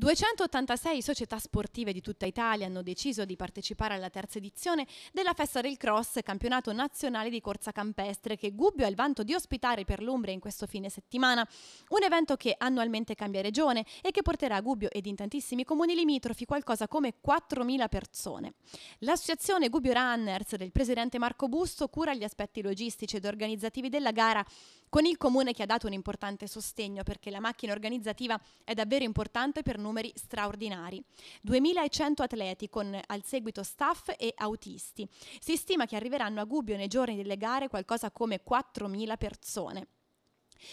286 società sportive di tutta Italia hanno deciso di partecipare alla terza edizione della Festa del Cross, campionato nazionale di corsa campestre che Gubbio ha il vanto di ospitare per l'Umbria in questo fine settimana. Un evento che annualmente cambia regione e che porterà a Gubbio ed in tantissimi comuni limitrofi qualcosa come 4.000 persone. L'associazione Gubbio Runners del presidente Marco Busto cura gli aspetti logistici ed organizzativi della gara con il comune che ha dato un importante sostegno perché la macchina organizzativa è davvero importante per noi numeri straordinari. 2100 atleti con al seguito staff e autisti. Si stima che arriveranno a Gubbio nei giorni delle gare qualcosa come 4000 persone.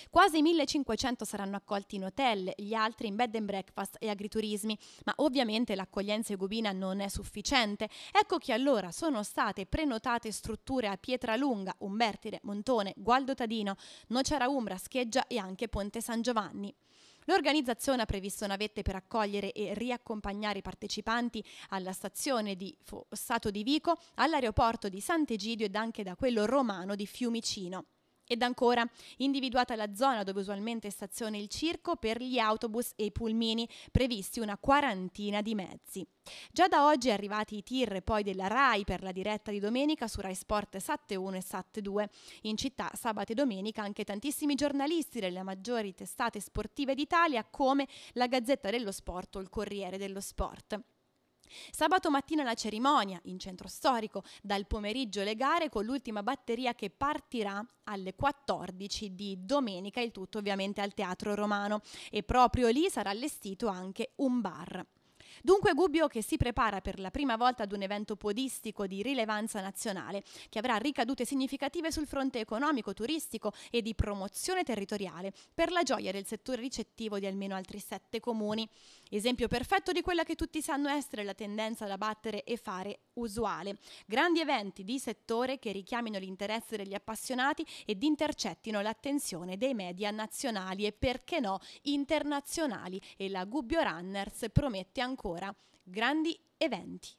Quasi 1500 saranno accolti in hotel, gli altri in bed and breakfast e agriturismi, ma ovviamente l'accoglienza egubina non è sufficiente. Ecco che allora sono state prenotate strutture a Pietralunga, Umbertide, Montone, Gualdo Tadino, Nocera Umbra, Scheggia e anche Ponte San Giovanni. L'organizzazione ha previsto navette per accogliere e riaccompagnare i partecipanti alla stazione di Fossato di Vico, all'aeroporto di Sant'Egidio ed anche da quello romano di Fiumicino. Ed ancora, individuata la zona dove usualmente staziona il circo per gli autobus e i pulmini, previsti una quarantina di mezzi. Già da oggi arrivati i tir poi della RAI per la diretta di domenica su Rai Sport 71 e 72. In città sabato e domenica anche tantissimi giornalisti delle maggiori testate sportive d'Italia come la Gazzetta dello Sport o il Corriere dello Sport. Sabato mattina la cerimonia in centro storico, dal pomeriggio le gare con l'ultima batteria che partirà alle 14 di domenica, il tutto ovviamente al Teatro Romano e proprio lì sarà allestito anche un bar. Dunque Gubbio che si prepara per la prima volta ad un evento podistico di rilevanza nazionale che avrà ricadute significative sul fronte economico, turistico e di promozione territoriale per la gioia del settore ricettivo di almeno altri sette comuni. Esempio perfetto di quella che tutti sanno essere la tendenza ad abbattere e fare usuale. Grandi eventi di settore che richiamino l'interesse degli appassionati ed intercettino l'attenzione dei media nazionali e perché no internazionali e la Gubbio Runners promette ancora ancora grandi eventi.